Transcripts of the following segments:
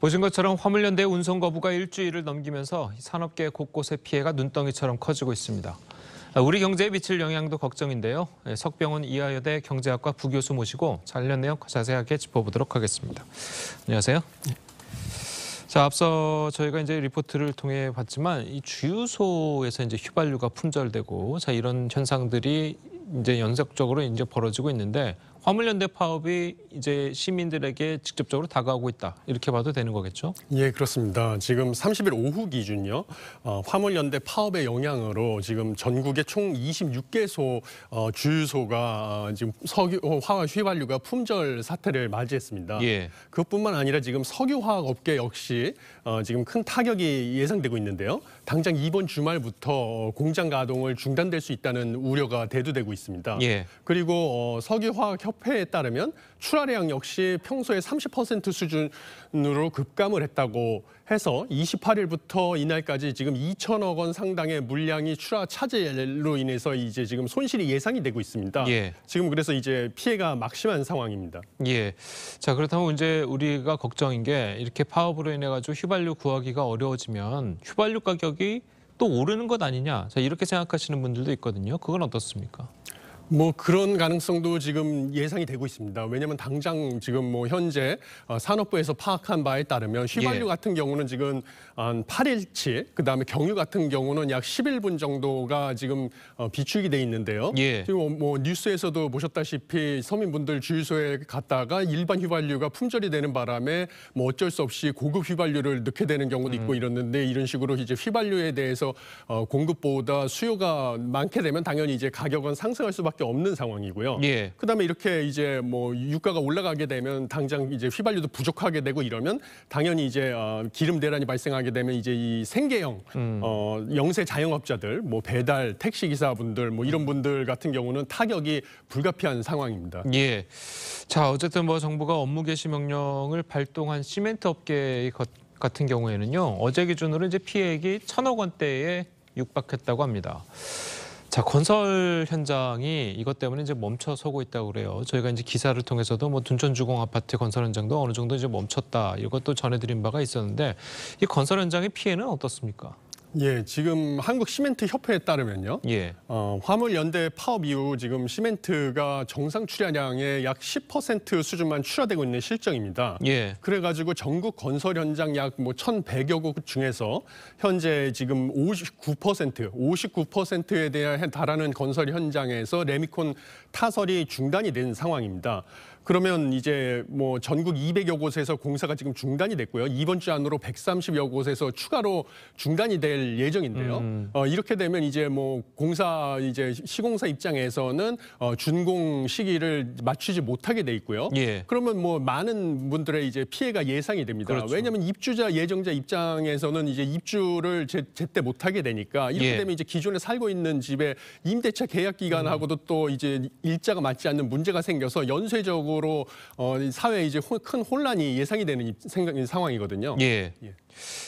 보신 것처럼 화물연대 운송 거부가 일주일을 넘기면서 산업계 곳곳의 피해가 눈덩이처럼 커지고 있습니다. 아, 우리 경제에 미칠 영향도 걱정인데요. 예, 석병원 이화여대 경제학과 부교수 모시고 관련 내용 자세하게 짚어보도록 하겠습니다. 안녕하세요. 네. 자, 앞서 저희가 이제 리포트를 통해 봤지만 이 주유소에서 이제 휘발유가 품절되고 자 이런 현상들이 이제 연속적으로 이제 벌어지고 있는데 화물연대 파업이 이제 시민들에게 직접적으로 다가오고 있다 이렇게 봐도 되는 거겠죠? 예 그렇습니다. 지금 30일 오후 기준요 어, 화물연대 파업의 영향으로 지금 전국의 총 26개소 어, 주유소가 어, 지금 석유 어, 화학 휘발유가 품절 사태를 맞이했습니다. 예. 그것뿐만 아니라 지금 석유화학 업계 역시 어, 지금 큰 타격이 예상되고 있는데요. 당장 이번 주말부터 어, 공장 가동을 중단될 수 있다는 우려가 대두되고 있습니다. 예. 그리고 어, 석유화학 협 협회에 따르면 출하량 역시 평소의 30% 수준으로 급감을 했다고 해서 28일부터 이날까지 지금 2천억 원 상당의 물량이 출하 차질로 인해서 이제 지금 손실이 예상이 되고 있습니다. 예. 지금 그래서 이제 피해가 막심한 상황입니다. 예. 자 그렇다면 이제 우리가 걱정인 게 이렇게 파업으로 인해 가지고 휘발유 구하기가 어려워지면 휘발유 가격이 또 오르는 것 아니냐. 자 이렇게 생각하시는 분들도 있거든요. 그건 어떻습니까? 뭐 그런 가능성도 지금 예상이 되고 있습니다. 왜냐하면 당장 지금 뭐 현재 어, 산업부에서 파악한 바에 따르면 휘발유 예. 같은 경우는 지금 한 8일치, 그 다음에 경유 같은 경우는 약 11분 정도가 지금 어, 비축이 돼 있는데요. 예. 지금 어, 뭐 뉴스에서도 보셨다시피 서민분들 주유소에 갔다가 일반 휘발유가 품절이 되는 바람에 뭐 어쩔 수 없이 고급 휘발유를 넣게 되는 경우도 있고 음. 이렇는데 이런 식으로 이제 휘발유에 대해서 공급보다 수요가 많게 되면 당연히 이제 가격은 상승할 수밖에. 수밖에 없는 상황이고요. 예. 그다음에 이렇게 이제 뭐 유가가 올라가게 되면 당장 이제 휘발유도 부족하게 되고 이러면 당연히 이제 어, 기름 대란이 발생하게 되면 이제 이 생계형 음. 어, 영세 자영업자들 뭐 배달 택시 기사분들 뭐 이런 분들 같은 경우는 타격이 불가피한 상황입니다. 예. 자 어쨌든 뭐 정부가 업무 개시 명령을 발동한 시멘트 업계의 것 같은 경우에는요 어제 기준으로 이제 피해액이 천억 원대에 육박했다고 합니다. 자 건설 현장이 이것 때문에 이제 멈춰 서고 있다고 그래요. 저희가 이제 기사를 통해서도 뭐둔촌 주공 아파트 건설 현장도 어느 정도 이제 멈췄다 이것도 전해드린 바가 있었는데 이 건설 현장의 피해는 어떻습니까? 예, 지금 한국 시멘트 협회에 따르면요. 예. 어, 화물 연대 파업 이후 지금 시멘트가 정상 출하량의 약 10% 수준만 출하되고 있는 실정입니다. 예. 그래 가지고 전국 건설 현장 약뭐 1,100여 곳 중에서 현재 지금 59% 59%에 대한 달하는 건설 현장에서 레미콘 타설이 중단이 된 상황입니다. 그러면 이제 뭐 전국 200여 곳에서 공사가 지금 중단이 됐고요. 이번 주 안으로 130여 곳에서 추가로 중단이 될 예정인데요. 음. 어, 이렇게 되면 이제 뭐 공사 이제 시공사 입장에서는 어, 준공 시기를 맞추지 못하게 돼 있고요. 예. 그러면 뭐 많은 분들의 이제 피해가 예상이 됩니다. 그렇죠. 왜냐하면 입주자 예정자 입장에서는 이제 입주를 제, 제때 못하게 되니까 이렇게 예. 되면 이제 기존에 살고 있는 집에 임대차 계약 기간하고도 음. 또 이제 일자가 맞지 않는 문제가 생겨서 연쇄적으로 정도로 어, 사회에 이제 호, 큰 혼란이 예상이 되는 생각, 상황이거든요. 예. 예.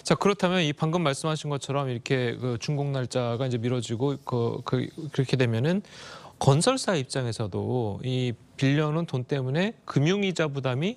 자 그렇다면 이 방금 말씀하신 것처럼 이렇게 그 중국 날짜가 이제 미뤄지고 그, 그 그렇게 되면은 건설사 입장에서도 이 빌려놓은 돈 때문에 금융이자 부담이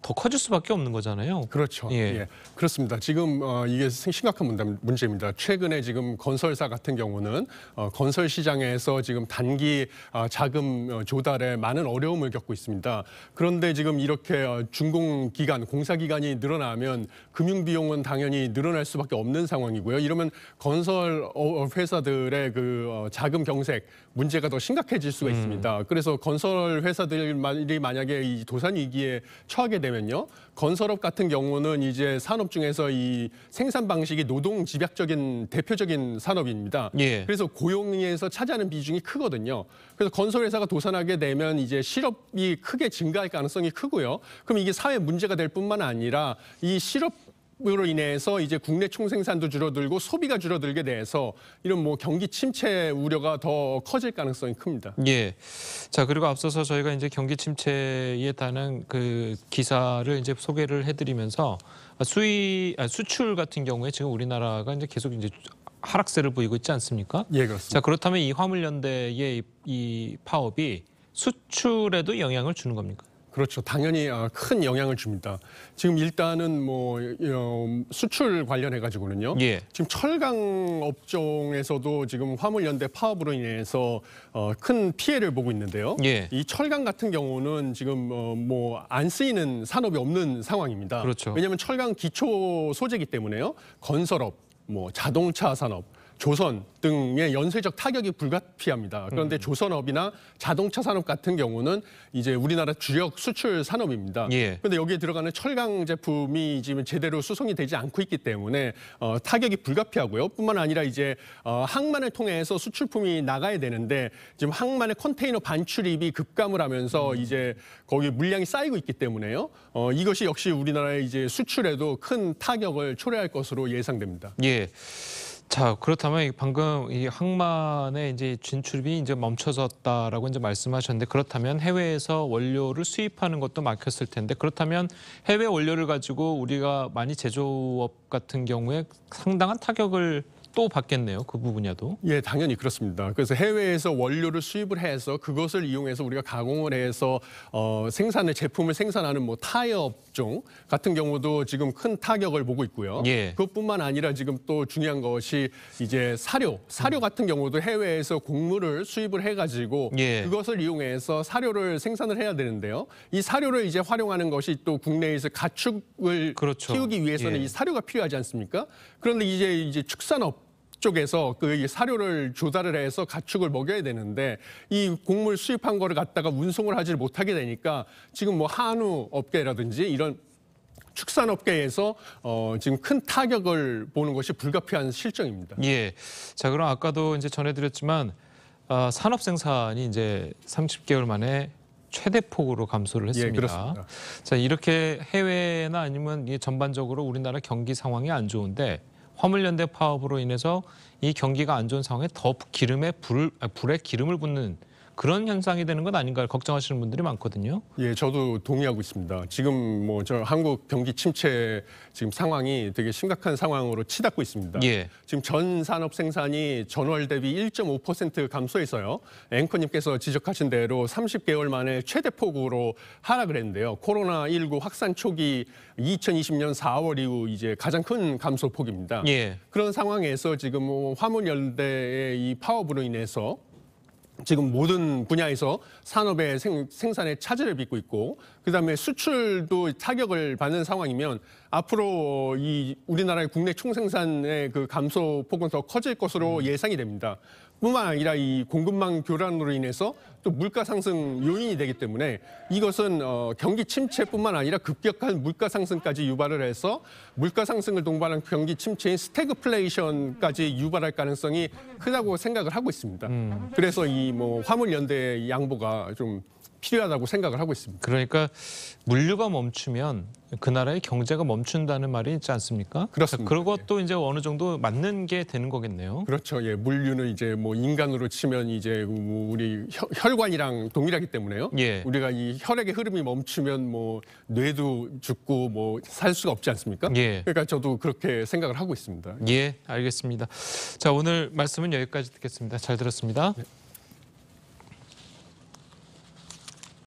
더 커질 수밖에 없는 거잖아요. 그렇죠. 예. 예. 그렇습니다. 지금 어, 이게 심각한 문제입니다. 최근에 지금 건설사 같은 경우는 어, 건설 시장에서 지금 단기 어, 자금 어, 조달에 많은 어려움을 겪고 있습니다. 그런데 지금 이렇게 어, 준공 기간, 공사 기간이 늘어나면 금융 비용은 당연히 늘어날 수밖에 없는 상황이고요. 이러면 건설 어, 어, 회사들의 그 어, 자금 경색 문제가 더 심각해질 수가 음. 있습니다. 음. 그래서 건설 회사들이 만약에 이 도산 위기에 처하게 되면 되면요. 건설업 같은 경우는 이제 산업 중에서 이 생산 방식이 노동 집약적인 대표적인 산업입니다. 예. 그래서 고용에서 차지하는 비중이 크거든요. 그래서 건설회사가 도산하게 되면 이제 실업이 크게 증가할 가능성이 크고요. 그럼 이게 사회 문제가 될 뿐만 아니라 이 실업 으로 인해서 이제 국내 총생산도 줄어들고 소비가 줄어들게 돼서 이런 뭐 경기 침체 우려가 더 커질 가능성이 큽니다. 예. 자 그리고 앞서서 저희가 이제 경기 침체에 따른 그 기사를 이제 소개를 해드리면서 수위 아, 수출 같은 경우에 지금 우리나라가 이제 계속 이제 하락세를 보이고 있지 않습니까? 예 그렇습니다. 자 그렇다면 이 화물연대의 이 파업이 수출에도 영향을 주는 겁니까? 그렇죠. 당연히 아, 큰 영향을 줍니다. 지금 일단은 뭐 어, 수출 관련해 가지고는요. 예. 지금 철강 업종에서도 지금 화물연대 파업으로 인해서 어, 큰 피해를 보고 있는데요. 예. 이 철강 같은 경우는 지금 어, 뭐안 쓰이는 산업이 없는 상황입니다. 그렇죠. 왜냐하면 철강 기초 소재기 이 때문에요. 건설업, 뭐 자동차 산업 조선 등의 연쇄적 타격이 불가피합니다. 그런데 음. 조선업이나 자동차 산업 같은 경우는 이제 우리나라 주력 수출 산업입니다. 예. 그런데 여기에 들어가는 철강 제품이 지금 제대로 수송이 되지 않고 있기 때문에 어, 타격이 불가피하고요. 뿐만 아니라 이제 어, 항만을 통해서 수출품이 나가야 되는데 지금 항만의 컨테이너 반출입이 급감을 하면서 음. 이제 거기 물량이 쌓이고 있기 때문에요. 어, 이것이 역시 우리나라의 이제 수출에도 큰 타격을 초래할 것으로 예상됩니다. 예. 자 그렇다면 방금 이 항만의 이제 진출이 이제 멈춰졌다라고 이제 말씀하셨는데 그렇다면 해외에서 원료를 수입하는 것도 막혔을 텐데 그렇다면 해외 원료를 가지고 우리가 많이 제조업 같은 경우에 상당한 타격을 또 받겠네요. 그 부분야도. 예, 당연히 그렇습니다. 그래서 해외에서 원료를 수입을 해서 그것을 이용해서 우리가 가공을 해서 어, 생산의 제품을 생산하는 뭐타이 업종 같은 경우도 지금 큰 타격을 보고 있고요. 예. 그것뿐만 아니라 지금 또 중요한 것이 이제 사료, 사료 음. 같은 경우도 해외에서 곡물을 수입을 해가지고 예. 그것을 이용해서 사료를 생산을 해야 되는데요. 이 사료를 이제 활용하는 것이 또 국내에서 가축을 그렇죠. 키우기 위해서는 예. 이 사료가 필요하지 않습니까? 그런데 이제 이제 축산업 쪽에서 그 사료를 조달을 해서 가축을 먹여야 되는데 이 곡물 수입한 거를 갖다가 운송을 하지 못하게 되니까 지금 뭐 한우 업계라든지 이런 축산업계에서 어, 지금 큰 타격을 보는 것이 불가피한 실정입니다. 예. 자 그럼 아까도 이제 전해드렸지만 어, 아, 산업 생산이 이제 30개월 만에 최대폭으로 감소를 예, 했습니다. 예, 그렇습니다. 자 이렇게 해외나 아니면 전반적으로 우리나라 경기 상황이 안 좋은데 화물연대 파업으로 인해서 이 경기가 안 좋은 상황에 더 기름에 불, 아, 불에 기름을 붓는 그런 현상이 되는 것 아닌가 걱정하시는 분들이 많거든요. 예, 저도 동의하고 있습니다. 지금 뭐 저 한국 경기 침체 지금 상황이 되게 심각한 상황으로 치닫고 있습니다. 예. 지금 전 산업 생산이 전월 대비 1.5% 감소해서요. 앵커님께서 지적하신 대로 30개월 만에 최대 폭으로 하락을 했는데요. 코로나 19 확산 초기 2020년 4월 이후 이제 가장 큰 감소폭입니다. 예. 그런 상황에서 지금 뭐 화문연대의 이 파업으로 인해서 지금 모든 분야에서 산업의 생, 산의 차질을 빚고 있고 그다음에 수출도 타격을 받는 상황이면 앞으로 이 우리나라의 국내 총생산의 그 감소 폭은 더 커질 것으로 음. 예상이 됩니다. 뿐만 아니라 이 공급망 교란으로 인해서 또 물가 상승 요인이 되기 때문에 이것은 어, 경기 침체뿐만 아니라 급격한 물가 상승까지 유발을 해서 물가 상승을 동반한 경기 침체인 스태그플레이션까지 유발할 가능성이 크다고 생각을 하고 있습니다. 음. 그래서 이 뭐 화물 연대 양보가 좀 필요하다고 생각을 하고 있습니다. 그러니까 물류가 멈추면 그 나라의 경제가 멈춘다는 말이 있지 않습니까? 그러니까 그렇습니다. 그것도 예. 이제 어느 정도 맞는 게 되는 거겠네요. 그렇죠. 예, 물류는 이제 뭐 인간으로 치면 이제 우리 혈관이랑 동일하기 때문에요. 예. 우리가 이 혈액의 흐름이 멈추면 뭐 뇌도 죽고 뭐 살 수가 없지 않습니까? 예. 그러니까 저도 그렇게 생각을 하고 있습니다. 예, 알겠습니다. 자, 오늘 말씀은 여기까지 듣겠습니다. 잘 들었습니다. 네.